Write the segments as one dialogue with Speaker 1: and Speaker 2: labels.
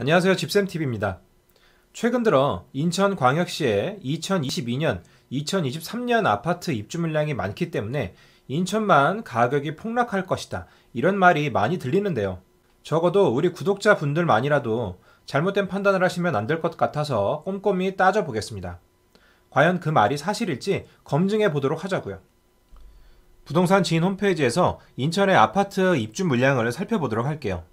Speaker 1: 안녕하세요. 집쌤TV입니다. 최근 들어 인천광역시에 2022년, 2023년 아파트 입주 물량이 많기 때문에 인천만 가격이 폭락할 것이다. 이런 말이 많이 들리는데요. 적어도 우리 구독자분들만이라도 잘못된 판단을 하시면 안 될 것 같아서 꼼꼼히 따져보겠습니다. 과연 그 말이 사실일지 검증해 보도록 하자고요. 부동산 지인 홈페이지에서 인천의 아파트 입주 물량을 살펴보도록 할게요.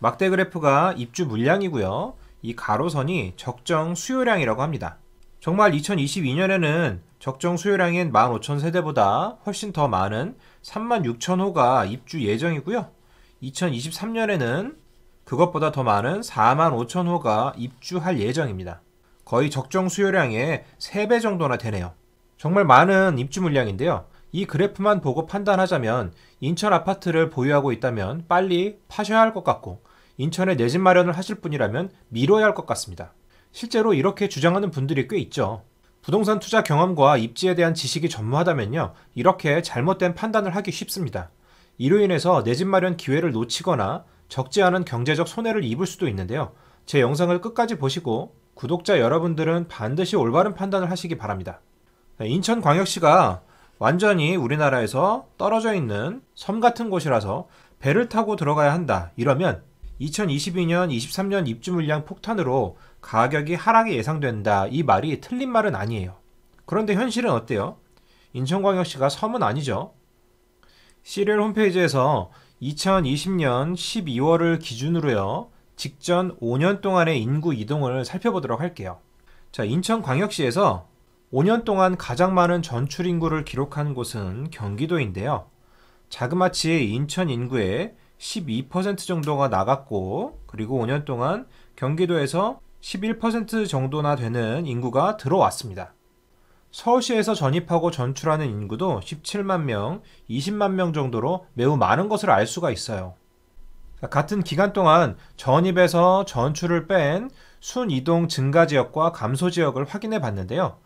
Speaker 1: 막대 그래프가 입주 물량이고요. 이 가로선이 적정 수요량이라고 합니다. 정말 2022년에는 적정 수요량인 15,000 세대보다 훨씬 더 많은 36,000 호가 입주 예정이고요. 2023년에는 그것보다 더 많은 45,000 호가 입주할 예정입니다. 거의 적정 수요량의 3배 정도나 되네요. 정말 많은 입주 물량인데요. 이 그래프만 보고 판단하자면 인천 아파트를 보유하고 있다면 빨리 파셔야 할 것 같고 인천에 내집 마련을 하실 분이라면 미뤄야 할 것 같습니다. 실제로 이렇게 주장하는 분들이 꽤 있죠. 부동산 투자 경험과 입지에 대한 지식이 전무하다면요. 이렇게 잘못된 판단을 하기 쉽습니다. 이로 인해서 내집 마련 기회를 놓치거나 적지 않은 경제적 손해를 입을 수도 있는데요. 제 영상을 끝까지 보시고 구독자 여러분들은 반드시 올바른 판단을 하시기 바랍니다. 네, 인천광역시가 완전히 우리나라에서 떨어져 있는 섬 같은 곳이라서 배를 타고 들어가야 한다. 이러면 2022년, 23년 입주 물량 폭탄으로 가격이 하락이 예상된다. 이 말이 틀린 말은 아니에요. 그런데 현실은 어때요? 인천광역시가 섬은 아니죠. CL 홈페이지에서 2020년 12월을 기준으로요. 직전 5년 동안의 인구 이동을 살펴보도록 할게요. 자, 인천광역시에서 5년 동안 가장 많은 전출 인구를 기록한 곳은 경기도인데요. 자그마치 인천 인구의 12% 정도가 나갔고 그리고 5년 동안 경기도에서 11% 정도나 되는 인구가 들어왔습니다. 서울시에서 전입하고 전출하는 인구도 17만 명, 20만 명 정도로 매우 많은 것을 알 수가 있어요. 같은 기간 동안 전입에서 전출을 뺀 순이동 증가 지역과 감소 지역을 확인해 봤는데요.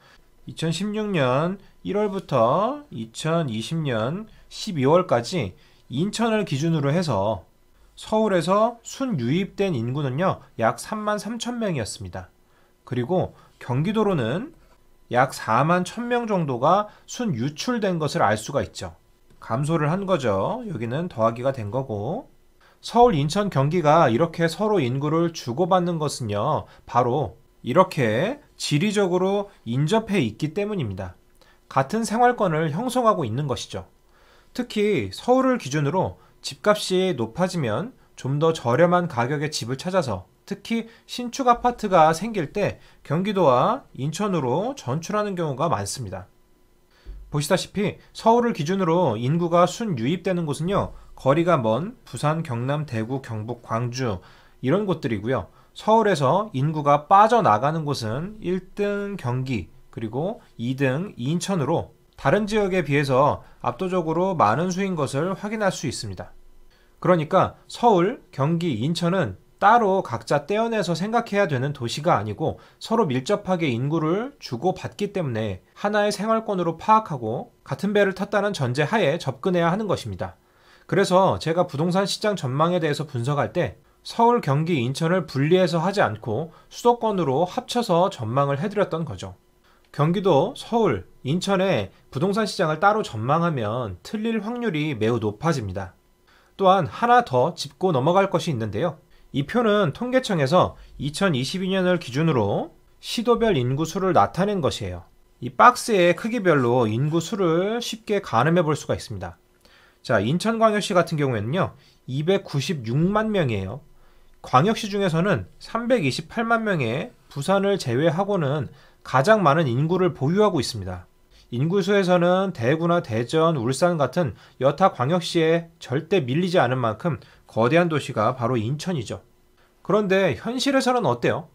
Speaker 1: 2016년 1월부터 2020년 12월까지 인천을 기준으로 해서 서울에서 순유입된 인구는요, 약 3만 3천 명이었습니다. 그리고 경기도로는 약 4만 1천 명 정도가 순유출된 것을 알 수가 있죠. 감소를 한 거죠. 여기는 더하기가 된 거고. 서울, 인천, 경기가 이렇게 서로 인구를 주고받는 것은요, 바로 이렇게 지리적으로 인접해 있기 때문입니다. 같은 생활권을 형성하고 있는 것이죠. 특히 서울을 기준으로 집값이 높아지면 좀 더 저렴한 가격의 집을 찾아서 특히 신축 아파트가 생길 때 경기도와 인천으로 전출하는 경우가 많습니다. 보시다시피 서울을 기준으로 인구가 순 유입되는 곳은요, 거리가 먼 부산, 경남, 대구, 경북, 광주 이런 곳들이고요. 서울에서 인구가 빠져나가는 곳은 1등 경기, 그리고 2등 인천으로 다른 지역에 비해서 압도적으로 많은 수인 것을 확인할 수 있습니다. 그러니까 서울, 경기, 인천은 따로 각자 떼어내서 생각해야 되는 도시가 아니고 서로 밀접하게 인구를 주고받기 때문에 하나의 생활권으로 파악하고 같은 배를 탔다는 전제 하에 접근해야 하는 것입니다. 그래서 제가 부동산 시장 전망에 대해서 분석할 때 서울, 경기, 인천을 분리해서 하지 않고 수도권으로 합쳐서 전망을 해드렸던 거죠. 경기도, 서울, 인천의 부동산 시장을 따로 전망하면 틀릴 확률이 매우 높아집니다. 또한 하나 더 짚고 넘어갈 것이 있는데요. 이 표는 통계청에서 2022년을 기준으로 시도별 인구수를 나타낸 것이에요. 이 박스의 크기별로 인구수를 쉽게 가늠해 볼 수가 있습니다. 자, 인천광역시 같은 경우에는요, 296만 명이에요. 광역시 중에서는 328만 명의 부산을 제외하고는 가장 많은 인구를 보유하고 있습니다. 인구수에서는 대구나 대전, 울산 같은 여타 광역시에 절대 밀리지 않은 만큼 거대한 도시가 바로 인천이죠. 그런데 현실에서는 어때요?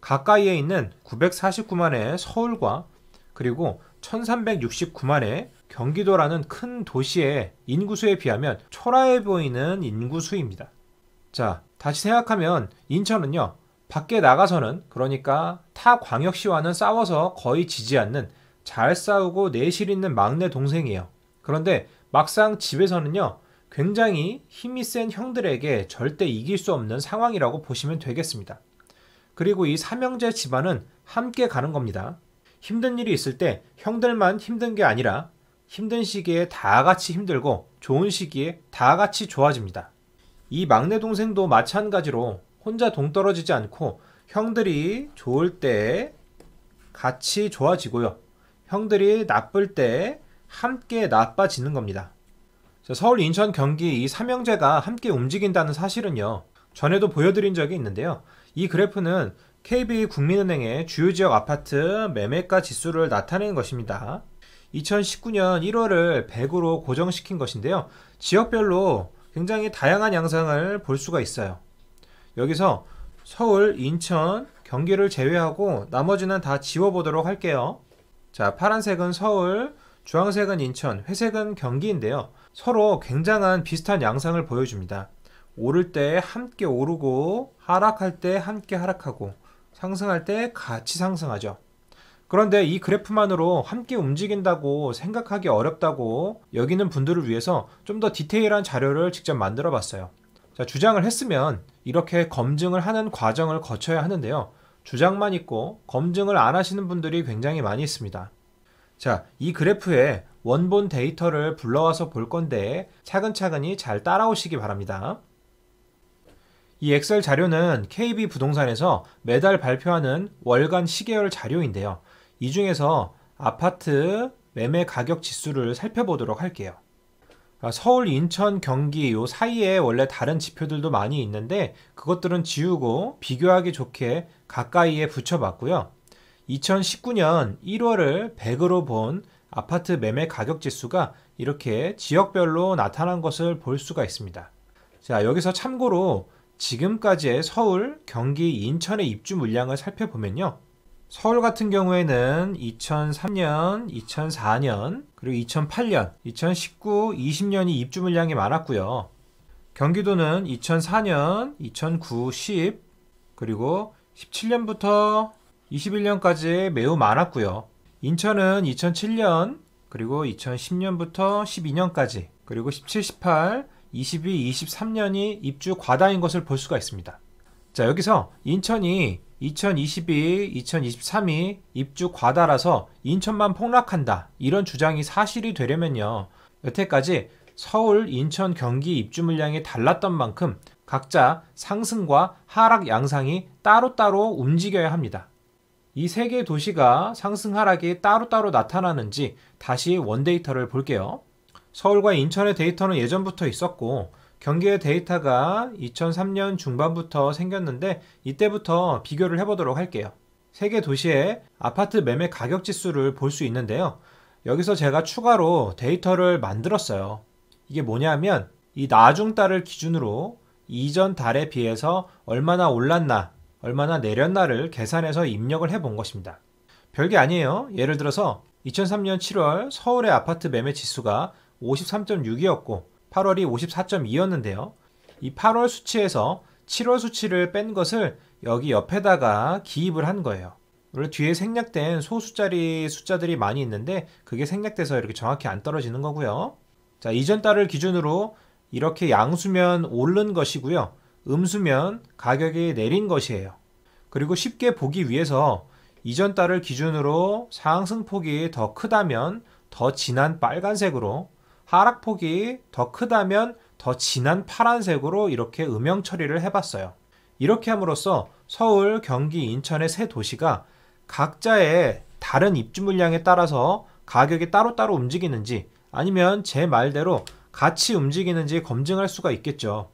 Speaker 1: 가까이에 있는 949만의 서울과 그리고 1369만의 경기도라는 큰 도시의 인구수에 비하면 초라해 보이는 인구수입니다. 자, 다시 생각하면 인천은요, 밖에 나가서는 그러니까 타 광역시와는 싸워서 거의 지지 않는 잘 싸우고 내실 있는 막내 동생이에요. 그런데 막상 집에서는요, 굉장히 힘이 센 형들에게 절대 이길 수 없는 상황이라고 보시면 되겠습니다. 그리고 이 삼형제 집안은 함께 가는 겁니다. 힘든 일이 있을 때 형들만 힘든 게 아니라 힘든 시기에 다 같이 힘들고 좋은 시기에 다 같이 좋아집니다. 이 막내 동생도 마찬가지로 혼자 동떨어지지 않고 형들이 좋을 때 같이 좋아지고요. 형들이 나쁠 때 함께 나빠지는 겁니다. 서울, 인천, 경기 이 삼형제가 함께 움직인다는 사실은요. 전에도 보여드린 적이 있는데요. 이 그래프는 KB 국민은행의 주요 지역 아파트 매매가 지수를 나타내는 것입니다. 2019년 1월을 100으로 고정시킨 것인데요. 지역별로 굉장히 다양한 양상을 볼 수가 있어요. 여기서 서울, 인천, 경기를 제외하고 나머지는 다 지워보도록 할게요. 자, 파란색은 서울, 주황색은 인천, 회색은 경기인데요. 서로 굉장한 비슷한 양상을 보여줍니다. 오를 때 함께 오르고 하락할 때 함께 하락하고 상승할 때 같이 상승하죠. 그런데 이 그래프만으로 함께 움직인다고 생각하기 어렵다고 여기는 분들을 위해서 좀 더 디테일한 자료를 직접 만들어 봤어요. 자, 주장을 했으면 이렇게 검증을 하는 과정을 거쳐야 하는데요. 주장만 있고 검증을 안 하시는 분들이 굉장히 많이 있습니다. 자, 이 그래프에 원본 데이터를 불러와서 볼 건데 차근차근히 잘 따라오시기 바랍니다. 이 엑셀 자료는 KB 부동산에서 매달 발표하는 월간 시계열 자료인데요. 이 중에서 아파트 매매 가격 지수를 살펴보도록 할게요. 아, 서울, 인천, 경기 요 사이에 원래 다른 지표들도 많이 있는데 그것들은 지우고 비교하기 좋게 가까이에 붙여봤고요. 2019년 1월을 100으로 본 아파트 매매 가격 지수가 이렇게 지역별로 나타난 것을 볼 수가 있습니다. 자, 여기서 참고로 지금까지의 서울, 경기, 인천의 입주 물량을 살펴보면요. 서울 같은 경우에는 2003년, 2004년, 그리고 2008년, 2019, 20년이 입주 물량이 많았고요. 경기도는 2004년, 2009, 10, 그리고 17년부터 21년까지 매우 많았고요. 인천은 2007년, 그리고 2010년부터 12년까지, 그리고 17, 18, 22, 23년이 입주 과다인 것을 볼 수가 있습니다. 자, 여기서 인천이 2022, 2023이 입주 과다라서 인천만 폭락한다. 이런 주장이 사실이 되려면요. 여태까지 서울, 인천, 경기 입주 물량이 달랐던 만큼 각자 상승과 하락 양상이 따로따로 움직여야 합니다. 이 세개 도시가 상승 하락이 따로따로 나타나는지 다시 원데이터를 볼게요. 서울과 인천의 데이터는 예전부터 있었고 경계 데이터가 2003년 중반부터 생겼는데 이때부터 비교를 해보도록 할게요. 세계 도시의 아파트 매매 가격 지수를 볼 수 있는데요. 여기서 제가 추가로 데이터를 만들었어요. 이게 뭐냐면 이 나중 달을 기준으로 이전 달에 비해서 얼마나 올랐나, 얼마나 내렸나를 계산해서 입력을 해본 것입니다. 별게 아니에요. 예를 들어서 2003년 7월 서울의 아파트 매매 지수가 53.6이었고 8월이 54.2였는데요. 이 8월 수치에서 7월 수치를 뺀 것을 여기 옆에다가 기입을 한 거예요. 원래 뒤에 생략된 소수자리 숫자들이 많이 있는데 그게 생략돼서 이렇게 정확히 안 떨어지는 거고요. 자, 이전 달을 기준으로 이렇게 양수면 오른 것이고요. 음수면 가격이 내린 것이에요. 그리고 쉽게 보기 위해서 이전 달을 기준으로 상승폭이 더 크다면 더 진한 빨간색으로 하락폭이 더 크다면 더 진한 파란색으로 이렇게 음영 처리를 해봤어요. 이렇게 함으로써 서울, 경기, 인천의 세 도시가 각자의 다른 입주 물량에 따라서 가격이 따로따로 움직이는지 아니면 제 말대로 같이 움직이는지 검증할 수가 있겠죠.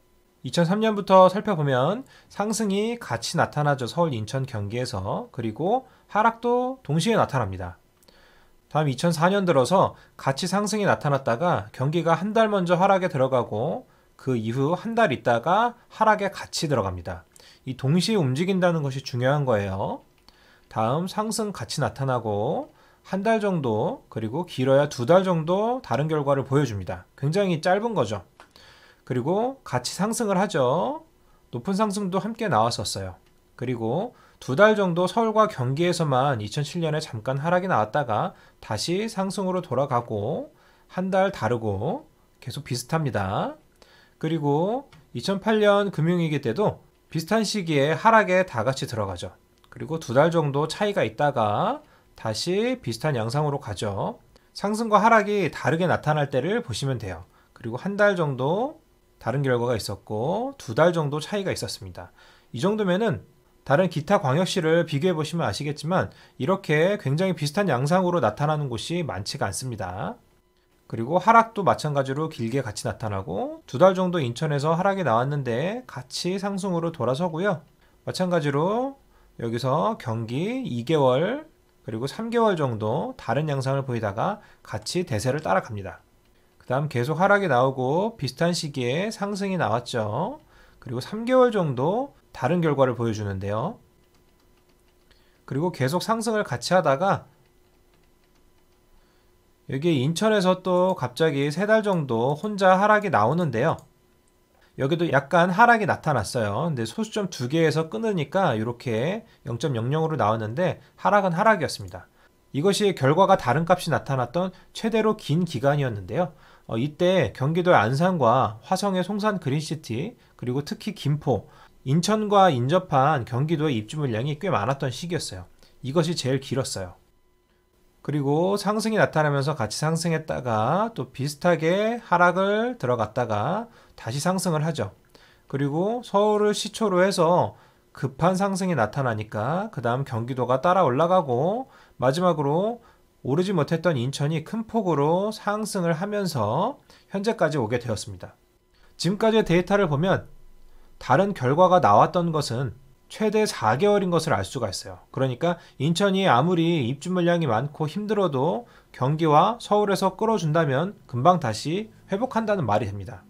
Speaker 1: 2003년부터 살펴보면 상승이 같이 나타나죠. 서울, 인천, 경기에서. 그리고 하락도 동시에 나타납니다. 다음 2004년 들어서 가치 상승이 나타났다가 경기가 한 달 먼저 하락에 들어가고 그 이후 한 달 있다가 하락에 같이 들어갑니다. 이 동시에 움직인다는 것이 중요한 거예요. 다음 상승 같이 나타나고 한 달 정도 그리고 길어야 두 달 정도 다른 결과를 보여줍니다. 굉장히 짧은 거죠. 그리고 같이 상승을 하죠. 높은 상승도 함께 나왔었어요. 그리고 두달 정도 서울과 경기에서만 2007년에 잠깐 하락이 나왔다가 다시 상승으로 돌아가고 한 달 다르고 계속 비슷합니다. 그리고 2008년 금융위기 때도 비슷한 시기에 하락에 다 같이 들어가죠. 그리고 두 달 정도 차이가 있다가 다시 비슷한 양상으로 가죠. 상승과 하락이 다르게 나타날 때를 보시면 돼요. 그리고 한 달 정도 다른 결과가 있었고 두 달 정도 차이가 있었습니다. 이 정도면은 다른 기타 광역시를 비교해 보시면 아시겠지만 이렇게 굉장히 비슷한 양상으로 나타나는 곳이 많지가 않습니다. 그리고 하락도 마찬가지로 길게 같이 나타나고 두 달 정도 인천에서 하락이 나왔는데 같이 상승으로 돌아서고요. 마찬가지로 여기서 경기 2개월 그리고 3개월 정도 다른 양상을 보이다가 같이 대세를 따라갑니다. 그 다음 계속 하락이 나오고 비슷한 시기에 상승이 나왔죠. 그리고 3개월 정도 다른 결과를 보여주는데요. 그리고 계속 상승을 같이 하다가 여기 인천에서 또 갑자기 세 달 정도 혼자 하락이 나오는데요. 여기도 약간 하락이 나타났어요. 근데 소수점 두 개에서 끊으니까 이렇게 0.00으로 나왔는데 하락은 하락이었습니다. 이것이 결과가 다른 값이 나타났던 최대로 긴 기간이었는데요. 어, 이때 경기도의 안산과 화성의 송산 그린시티 그리고 특히 김포 인천과 인접한 경기도의 입주 물량이 꽤 많았던 시기였어요. 이것이 제일 길었어요. 그리고 상승이 나타나면서 같이 상승했다가 또 비슷하게 하락을 들어갔다가 다시 상승을 하죠. 그리고 서울을 시초로 해서 급한 상승이 나타나니까 그 다음 경기도가 따라 올라가고 마지막으로 오르지 못했던 인천이 큰 폭으로 상승을 하면서 현재까지 오게 되었습니다. 지금까지의 데이터를 보면 다른 결과가 나왔던 것은 최대 4개월인 것을 알 수가 있어요. 그러니까 인천이 아무리 입주 물량이 많고 힘들어도 경기와 서울에서 끌어준다면 금방 다시 회복한다는 말이 됩니다.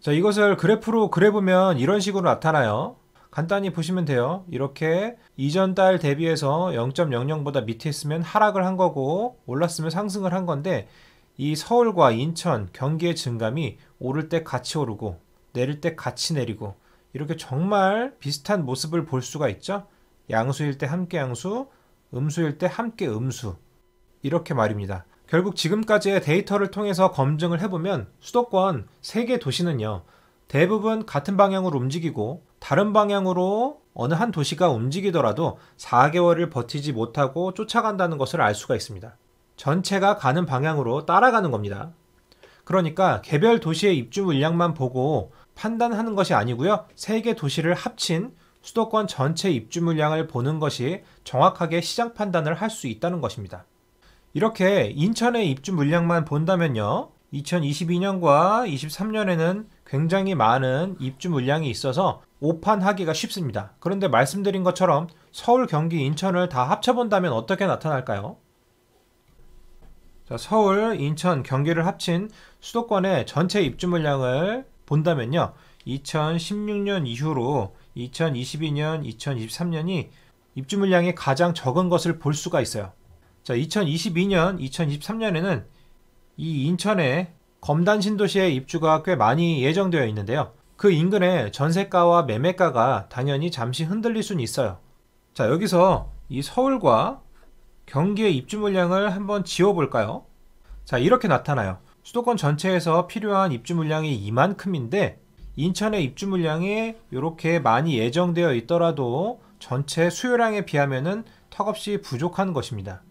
Speaker 1: 자, 이것을 그래프로 그려보면 이런 식으로 나타나요. 간단히 보시면 돼요. 이렇게 이전 달 대비해서 0.00보다 밑에 있으면 하락을 한 거고 올랐으면 상승을 한 건데 이 서울과 인천, 경기의 증감이 오를 때 같이 오르고 내릴 때 같이 내리고 이렇게 정말 비슷한 모습을 볼 수가 있죠. 양수일 때 함께 양수, 음수일 때 함께 음수. 이렇게 말입니다. 결국 지금까지의 데이터를 통해서 검증을 해보면 수도권 3개 도시는요. 대부분 같은 방향으로 움직이고 다른 방향으로 어느 한 도시가 움직이더라도 4개월을 버티지 못하고 쫓아간다는 것을 알 수가 있습니다. 전체가 가는 방향으로 따라가는 겁니다. 그러니까 개별 도시의 입주 물량만 보고 판단하는 것이 아니고요. 세 개 도시를 합친 수도권 전체 입주 물량을 보는 것이 정확하게 시장 판단을 할 수 있다는 것입니다. 이렇게 인천의 입주 물량만 본다면요. 2022년과 23년에는 굉장히 많은 입주 물량이 있어서 오판하기가 쉽습니다. 그런데 말씀드린 것처럼 서울, 경기, 인천을 다 합쳐본다면 어떻게 나타날까요? 자, 서울, 인천, 경기를 합친 수도권의 전체 입주 물량을 본다면요. 2016년 이후로 2022년, 2023년이 입주 물량이 가장 적은 것을 볼 수가 있어요. 자, 2022년, 2023년에는 이 인천의 검단 신도시의 입주가 꽤 많이 예정되어 있는데요. 그 인근에 전세가와 매매가가 당연히 잠시 흔들릴 수는 있어요. 자, 여기서 이 서울과 경기의 입주 물량을 한번 지워볼까요? 자, 이렇게 나타나요. 수도권 전체에서 필요한 입주 물량이 이만큼인데 인천의 입주 물량이 이렇게 많이 예정되어 있더라도 전체 수요량에 비하면 턱없이 부족한 것입니다.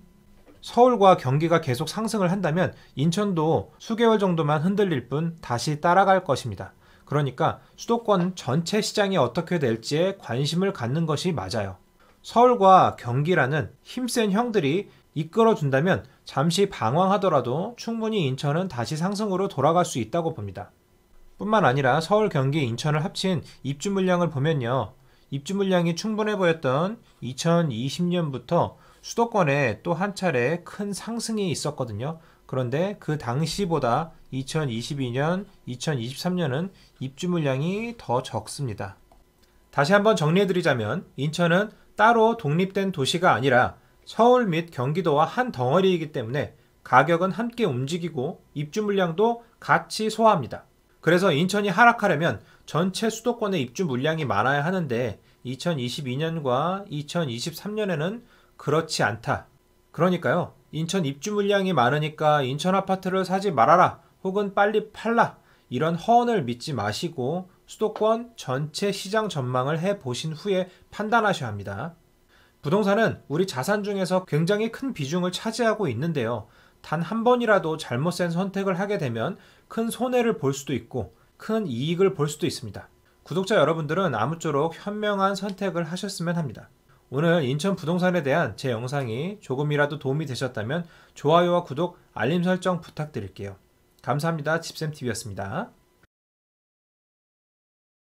Speaker 1: 서울과 경기가 계속 상승을 한다면 인천도 수개월 정도만 흔들릴 뿐 다시 따라갈 것입니다. 그러니까 수도권 전체 시장이 어떻게 될지에 관심을 갖는 것이 맞아요. 서울과 경기라는 힘센 형들이 이끌어준다면 잠시 방황하더라도 충분히 인천은 다시 상승으로 돌아갈 수 있다고 봅니다. 뿐만 아니라 서울, 경기, 인천을 합친 입주 물량을 보면요. 입주 물량이 충분해 보였던 2020년부터 수도권에 또 한 차례 큰 상승이 있었거든요. 그런데 그 당시보다 2022년, 2023년은 입주 물량이 더 적습니다. 다시 한번 정리해드리자면 인천은 따로 독립된 도시가 아니라 서울 및 경기도와 한 덩어리이기 때문에 가격은 함께 움직이고 입주 물량도 같이 소화합니다. 그래서 인천이 하락하려면 전체 수도권의 입주 물량이 많아야 하는데 2022년과 2023년에는 그렇지 않다. 그러니까요. 인천 입주 물량이 많으니까 인천 아파트를 사지 말아라 혹은 빨리 팔라 이런 허언을 믿지 마시고 수도권 전체 시장 전망을 해 보신 후에 판단하셔야 합니다. 부동산은 우리 자산 중에서 굉장히 큰 비중을 차지하고 있는데요. 단 한 번이라도 잘못된 선택을 하게 되면 큰 손해를 볼 수도 있고 큰 이익을 볼 수도 있습니다. 구독자 여러분들은 아무쪼록 현명한 선택을 하셨으면 합니다. 오늘 인천 부동산에 대한 제 영상이 조금이라도 도움이 되셨다면 좋아요와 구독, 알림 설정 부탁드릴게요. 감사합니다. 집쌤TV였습니다.